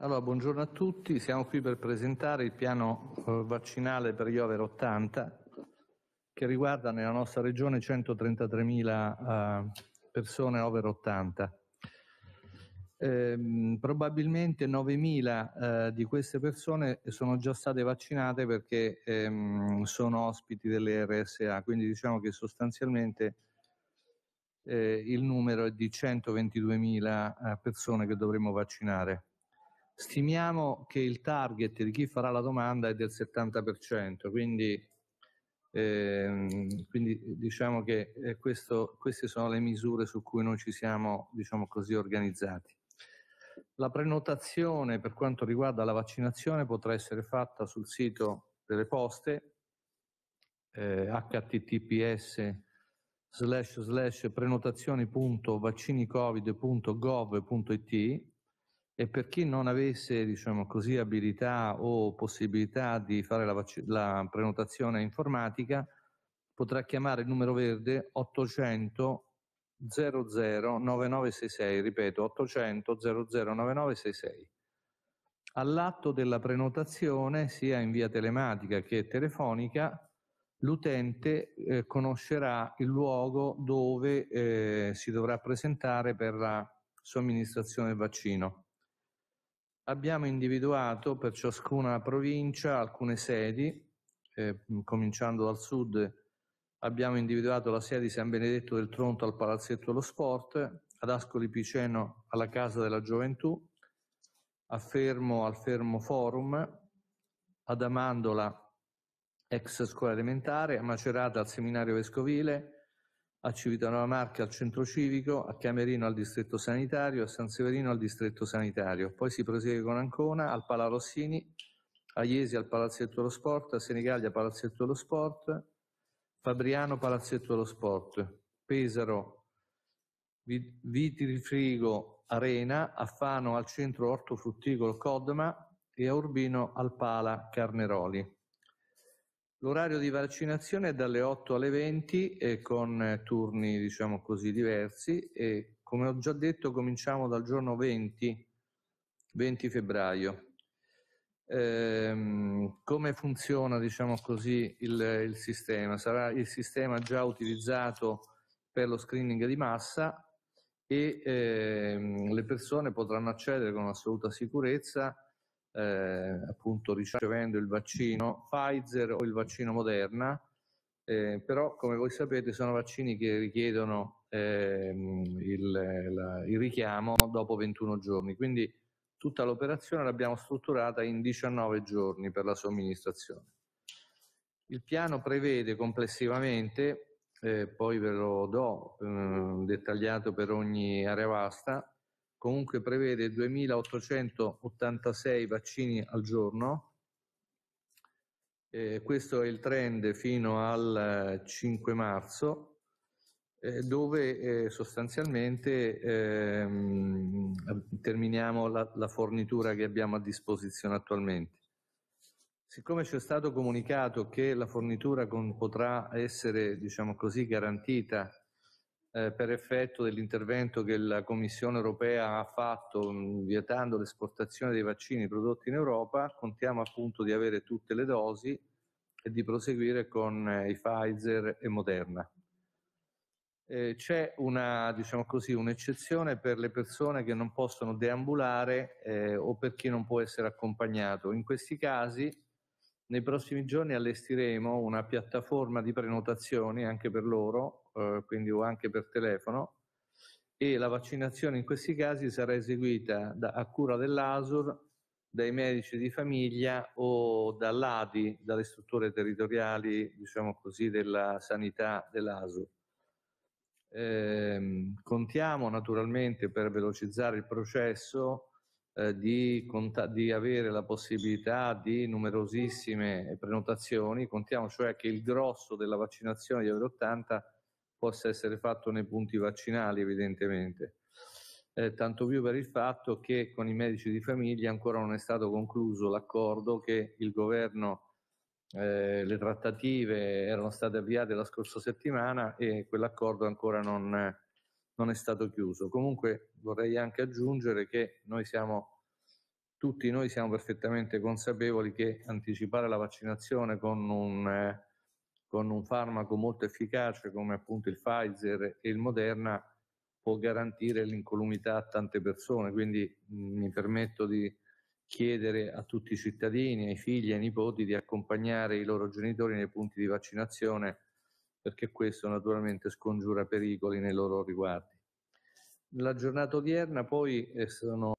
Allora, buongiorno a tutti, siamo qui per presentare il piano eh, vaccinale per gli over 80 che riguarda nella nostra regione 133.000 eh, persone over 80. Eh, probabilmente 9.000 eh, di queste persone sono già state vaccinate perché ehm, sono ospiti delle RSA, quindi diciamo che sostanzialmente eh, il numero è di 122.000 eh, persone che dovremmo vaccinare. Stimiamo che il target di chi farà la domanda è del 70%, quindi, ehm, quindi diciamo che eh, questo, queste sono le misure su cui noi ci siamo diciamo così, organizzati. La prenotazione per quanto riguarda la vaccinazione potrà essere fatta sul sito delle poste eh, https slash slash prenotazioni.vaccinicovid.gov.it e per chi non avesse, diciamo così, abilità o possibilità di fare la, vac- la prenotazione informatica, potrà chiamare il numero verde 800 00 9966, ripeto 800 00 9966. All'atto della prenotazione, sia in via telematica che telefonica, l'utente eh, conoscerà il luogo dove eh, si dovrà presentare per la somministrazione del vaccino. Abbiamo individuato per ciascuna provincia alcune sedi, eh, cominciando dal sud abbiamo individuato la sede di San Benedetto del Tronto al Palazzetto dello Sport, ad Ascoli Piceno alla Casa della Gioventù, a Fermo al Fermo Forum, ad Amandola ex scuola elementare, a Macerata al seminario vescovile, a Civitanova Marche al centro civico, a Camerino al distretto sanitario, a San Severino al distretto sanitario. Poi si prosegue con Ancona, al Pala Rossini, a Iesi al Palazzetto dello Sport, a Senigallia Palazzetto dello Sport, Fabriano Palazzetto dello Sport, Pesaro Vitrifrigo Arena, a Fano al centro ortofrutticolo Codma e a Urbino al Pala Carneroli. L'orario di vaccinazione è dalle 8 alle 20 e con eh, turni diciamo così diversi e come ho già detto cominciamo dal giorno 20, 20 febbraio. Ehm, come funziona diciamo così il, il sistema? Sarà il sistema già utilizzato per lo screening di massa e ehm, le persone potranno accedere con assoluta sicurezza eh, appunto ricevendo il vaccino Pfizer o il vaccino Moderna, eh, però come voi sapete sono vaccini che richiedono ehm, il, la, il, richiamo dopo 21 giorni, quindi tutta l'operazione l'abbiamo strutturata in 19 giorni per la somministrazione. Il piano prevede complessivamente, eh, poi ve lo do ehm, dettagliato per ogni area vasta, comunque prevede 2.886 vaccini al giorno. Eh, questo è il trend fino al 5 eh, marzo, eh, dove eh, sostanzialmente ehm, terminiamo la, la fornitura che abbiamo a disposizione attualmente. Siccome ci è stato comunicato che la fornitura con, potrà essere, diciamo così, garantita eh, per effetto dell'intervento che la Commissione europea ha fatto mh, mm, vietando l'esportazione dei vaccini prodotti in Europa, contiamo appunto di avere tutte le dosi e di proseguire con eh, i Pfizer e Moderna. Eh, c'è una, diciamo così, un'eccezione per le persone che non possono deambulare eh, o per chi non può essere accompagnato. In questi casi nei prossimi giorni allestiremo una piattaforma di prenotazioni anche per loro, eh, quindi o anche per telefono, e la vaccinazione in questi casi sarà eseguita da, a cura dell'ASUR, dai medici di famiglia o dall'ADI, dalle strutture territoriali, diciamo così, della sanità dell'ASUR. Eh, contiamo naturalmente per velocizzare il processo eh, di, di, avere la possibilità di numerosissime prenotazioni, contiamo cioè che il grosso della vaccinazione di euro 80 possa essere fatto nei punti vaccinali evidentemente. Eh, tanto più per il fatto che con i medici di famiglia ancora non è stato concluso l'accordo che il governo, eh, le trattative erano state avviate la scorsa settimana e quell'accordo ancora non, non è stato chiuso. Comunque vorrei anche aggiungere che noi siamo, tutti noi siamo perfettamente consapevoli che anticipare la vaccinazione con un, eh, con un farmaco molto efficace come appunto il Pfizer e il Moderna può garantire l'incolumità a tante persone, quindi mh, mi permetto di chiedere a tutti i cittadini, ai figli e ai nipoti di accompagnare i loro genitori nei punti di vaccinazione perché questo naturalmente scongiura pericoli nei loro riguardi. Nella giornata odierna poi eh, sono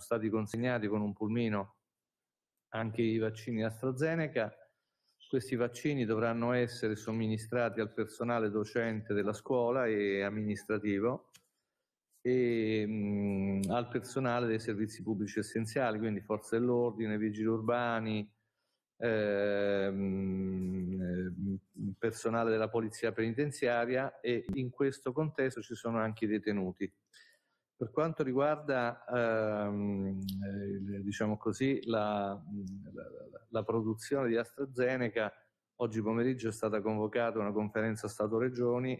stati consegnati con un pulmino anche i vaccini AstraZeneca. Questi vaccini dovranno essere somministrati al personale docente della scuola e amministrativo e mh, mm, al personale dei servizi pubblici essenziali, quindi forze dell'ordine, vigili urbani, ehm, eh, personale della polizia penitenziaria e in questo contesto ci sono anche i detenuti. Per quanto riguarda ehm, diciamo così, la, la, la, produzione di AstraZeneca, oggi pomeriggio è stata convocata una conferenza Stato-Regioni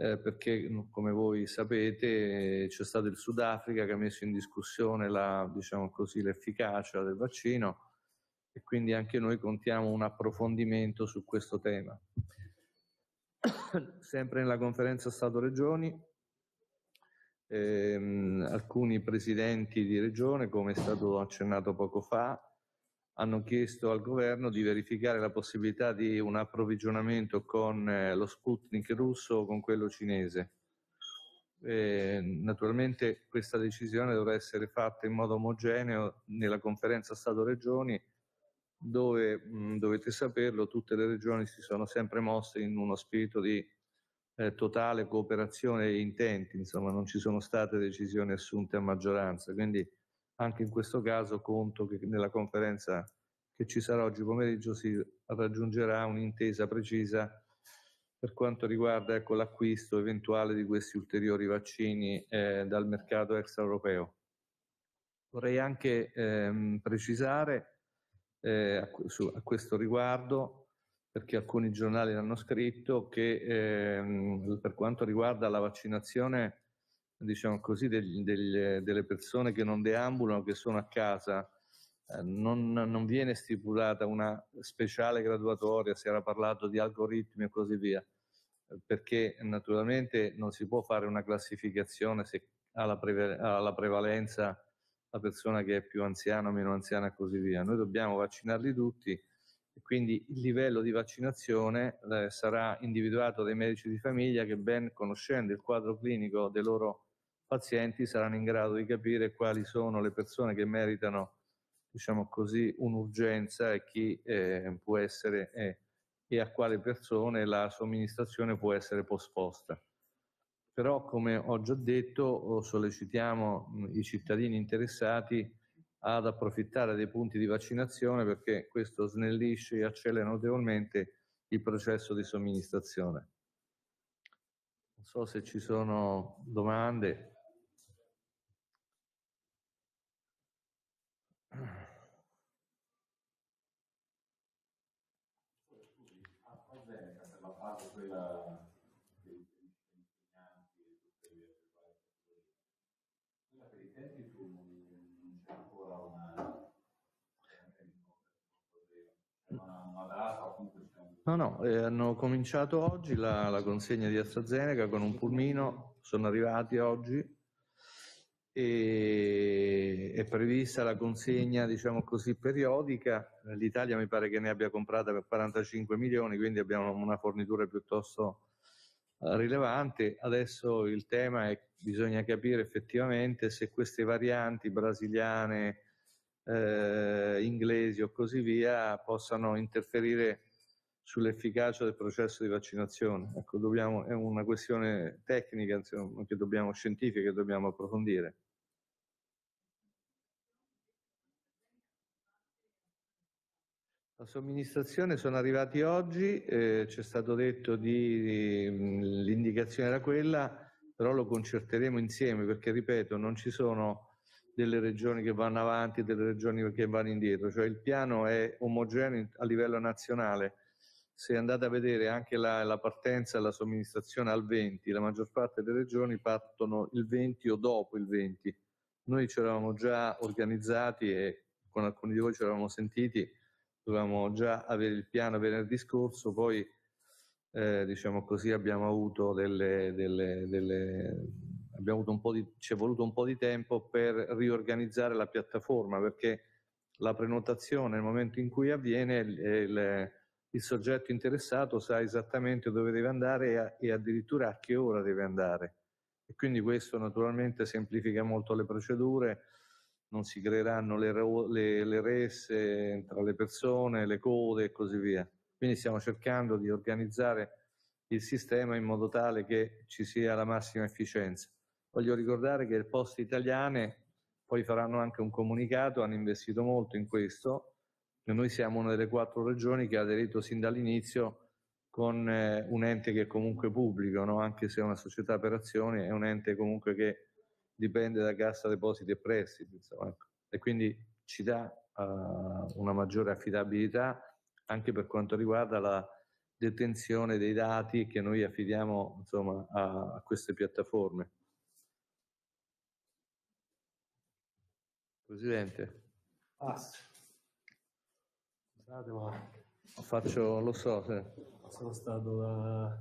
eh, perché come voi sapete c'è stato il Sudafrica che ha messo in discussione diciamo l'efficacia diciamo del vaccino e quindi anche noi contiamo un approfondimento su questo tema. Sempre nella conferenza Stato-Regioni, ehm, alcuni presidenti di regione, come è stato accennato poco fa, hanno chiesto al governo di verificare la possibilità di un approvvigionamento con eh, lo Sputnik russo o con quello cinese. Eh, naturalmente questa decisione dovrà essere fatta in modo omogeneo nella conferenza Stato-Regioni dove, mh, mhmm, dovete saperlo, tutte le regioni si sono sempre mosse in uno spirito di eh, totale cooperazione e intenti, insomma non ci sono state decisioni assunte a maggioranza, quindi anche in questo caso conto che nella conferenza che ci sarà oggi pomeriggio si raggiungerà un'intesa precisa per quanto riguarda ecco, l'acquisto eventuale di questi ulteriori vaccini eh, dal mercato extraeuropeo. Vorrei anche ehm, precisare eh, a, su, a, questo riguardo perché alcuni giornali hanno scritto che ehm, per quanto riguarda la vaccinazione diciamo così, degli, degli, delle persone che non deambulano, che sono a casa, eh, non, non, viene stipulata una speciale graduatoria, si era parlato di algoritmi e così via, perché naturalmente non si può fare una classificazione se alla, preve, alla prevalenza la persona che è più anziana o meno anziana e così via. Noi dobbiamo vaccinarli tutti e quindi il livello di vaccinazione eh, sarà individuato dai medici di famiglia che ben conoscendo il quadro clinico dei loro pazienti saranno in grado di capire quali sono le persone che meritano diciamo così, un'urgenza e chi eh, può essere eh, e a quale persone la somministrazione può essere posposta però come ho già detto sollecitiamo mm, i cittadini interessati ad approfittare dei punti di vaccinazione perché questo snellisce e accelera notevolmente il processo di somministrazione. Non so se ci sono domande. No, no, eh, hanno cominciato oggi la, la, consegna di AstraZeneca con un pulmino, sono arrivati oggi e è prevista la consegna, diciamo così, periodica. L'Italia mi pare che ne abbia comprata per 45 milioni, quindi abbiamo una fornitura piuttosto eh, rilevante. Adesso il tema è che bisogna capire effettivamente se queste varianti brasiliane, eh, inglesi o così via possano interferire sull'efficacia del processo di vaccinazione. Ecco, dobbiamo, è una questione tecnica, insomma, che dobbiamo, scientifica, che dobbiamo approfondire. La somministrazione sono arrivati oggi, eh, ci è stato detto di, l'indicazione era quella, però lo concerteremo insieme perché, ripeto, non ci sono delle regioni che vanno avanti, e delle regioni che vanno indietro, cioè il piano è omogeneo a livello nazionale se andate a vedere anche la, la partenza e la somministrazione al 20, la maggior parte delle regioni partono il 20 o dopo il 20. Noi ci eravamo già organizzati e con alcuni di voi ci eravamo sentiti, dovevamo già avere il piano venerdì scorso, poi eh, diciamo così abbiamo avuto delle, delle, delle abbiamo avuto di, ci è voluto un po' di tempo per riorganizzare la piattaforma perché la prenotazione nel momento in cui avviene il, il il soggetto interessato sa esattamente dove deve andare e, a, e addirittura a che ora deve andare. E quindi questo naturalmente semplifica molto le procedure, non si creeranno le, le, le resse tra le persone, le code e così via. Quindi stiamo cercando di organizzare il sistema in modo tale che ci sia la massima efficienza. Voglio ricordare che le poste italiane poi faranno anche un comunicato, hanno investito molto in questo, noi siamo una delle quattro regioni che ha aderito sin dall'inizio con eh, un ente che è comunque pubblico, no? anche se è una società per azioni, è un ente comunque che dipende da Cassa Depositi e Prestiti, insomma, ecco. e quindi ci dà uh, una maggiore affidabilità anche per quanto riguarda la detenzione dei dati che noi affidiamo insomma, a, a queste piattaforme. Presidente. Basta entrate, ma faccio, lo so, sì. sono stato da,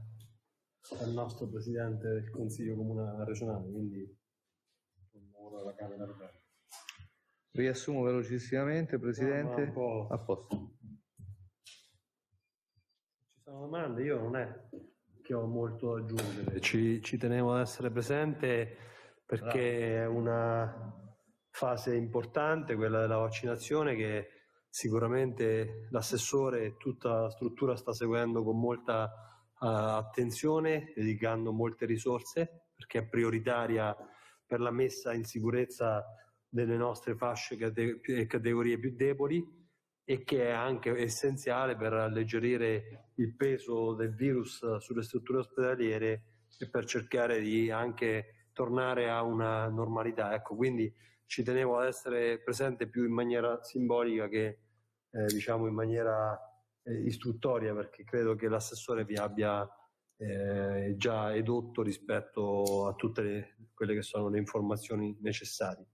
dal nostro presidente del Consiglio Comunale regionale, quindi un lavoro alla Camera Europea. Riassumo velocissimamente, Presidente. No, a posto. Ci sono domande? Io non è che ho molto da aggiungere. Ci, ci tenevo ad essere presente perché Bravo. è una fase importante, quella della vaccinazione, che Sicuramente l'assessore e tutta la struttura sta seguendo con molta uh, attenzione, dedicando molte risorse perché è prioritaria per la messa in sicurezza delle nostre fasce e categorie più deboli e che è anche essenziale per alleggerire il peso del virus sulle strutture ospedaliere e per cercare di anche tornare a una normalità. Ecco, quindi ci tenevo ad essere presente più in maniera simbolica che eh, diciamo in maniera eh, istruttoria perché credo che l'assessore vi abbia eh, già edotto rispetto a tutte le, quelle che sono le informazioni necessarie.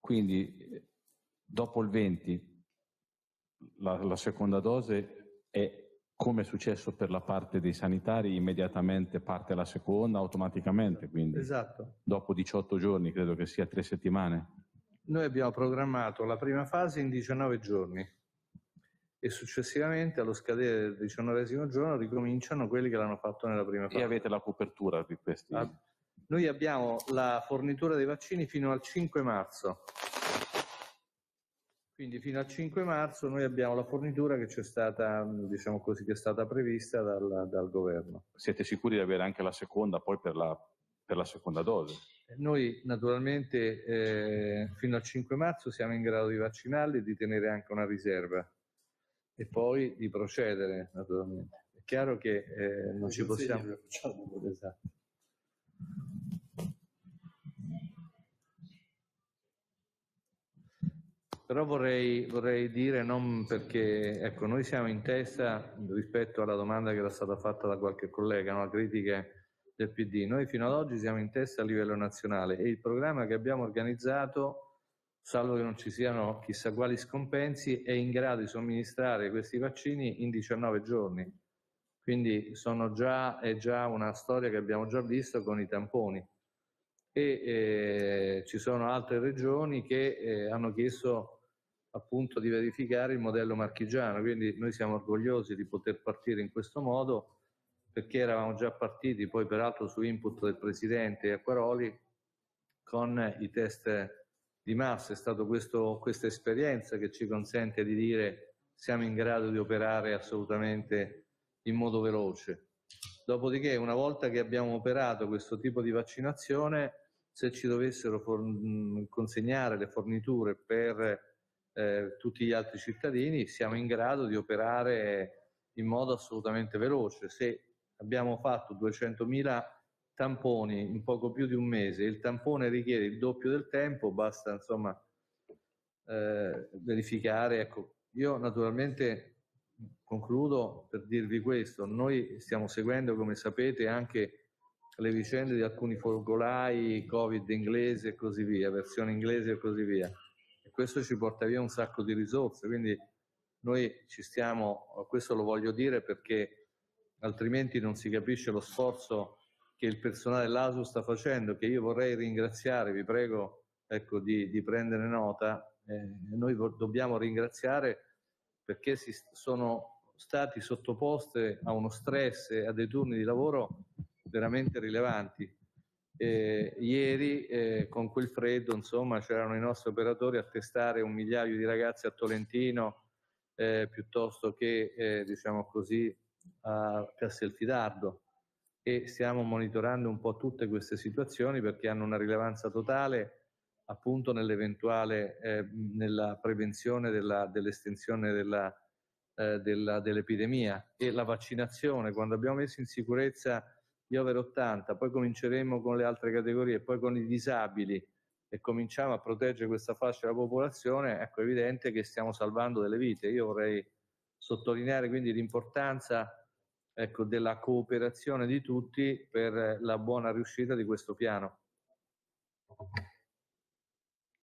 Quindi dopo il 20 la, la seconda dose è come è successo per la parte dei sanitari, immediatamente parte la seconda automaticamente, quindi esatto. dopo 18 giorni, credo che sia tre settimane. Noi abbiamo programmato la prima fase in 19 giorni e successivamente allo scadere del diciannovesimo giorno ricominciano quelli che l'hanno fatto nella prima fase. E avete la copertura di questi? Ah, noi abbiamo la fornitura dei vaccini fino al 5 marzo. Quindi fino al 5 marzo noi abbiamo la fornitura che, stata, diciamo così, che è stata prevista dal, dal, governo. Siete sicuri di avere anche la seconda poi per la, per la seconda dose? Noi naturalmente eh, fino al 5 marzo siamo in grado di vaccinarli e di tenere anche una riserva e poi di procedere naturalmente. È chiaro che eh, non ci possiamo... Esatto. Però vorrei, vorrei dire, non perché, ecco, noi siamo in testa rispetto alla domanda che era stata fatta da qualche collega, no? critiche del PD, noi fino ad oggi siamo in testa a livello nazionale e il programma che abbiamo organizzato, salvo che non ci siano chissà quali scompensi, è in grado di somministrare questi vaccini in 19 giorni. Quindi già, è già una storia che abbiamo già visto con i tamponi. E eh, ci sono altre regioni che eh, hanno chiesto appunto di verificare il modello marchigiano, quindi noi siamo orgogliosi di poter partire in questo modo perché eravamo già partiti poi peraltro su input del Presidente Acquaroli con i test di massa, è stata questa esperienza che ci consente di dire siamo in grado di operare assolutamente in modo veloce. Dopodiché una volta che abbiamo operato questo tipo di vaccinazione, se ci dovessero consegnare le forniture per eh, tutti gli altri cittadini, siamo in grado di operare in modo assolutamente veloce. Se abbiamo fatto 200.000 tamponi in poco più di un mese, il tampone richiede il doppio del tempo, basta insomma eh, verificare. Ecco, io naturalmente concludo per dirvi questo, noi stiamo seguendo come sapete anche le vicende di alcuni folgolai, covid inglese e così via, versione inglese e così via questo ci porta via un sacco di risorse, quindi noi ci stiamo, questo lo voglio dire perché altrimenti non si capisce lo sforzo che il personale dell'ASU sta facendo, che io vorrei ringraziare, vi prego ecco, di, di, prendere nota, eh, noi dobbiamo ringraziare perché si sono stati sottoposti a uno stress e a dei turni di lavoro veramente rilevanti. Eh, ieri eh, con quel freddo insomma c'erano i nostri operatori a testare un migliaio di ragazzi a Tolentino eh, piuttosto che eh, diciamo così a Castelfidardo e stiamo monitorando un po' tutte queste situazioni perché hanno una rilevanza totale appunto nell'eventuale eh, nella prevenzione della, dell'estensione della, eh, della, dell'epidemia e la vaccinazione quando abbiamo messo in sicurezza gli over 80, poi cominceremo con le altre categorie, poi con i disabili e cominciamo a proteggere questa fascia della popolazione, ecco, evidente che stiamo salvando delle vite. Io vorrei sottolineare quindi l'importanza ecco, della cooperazione di tutti per la buona riuscita di questo piano.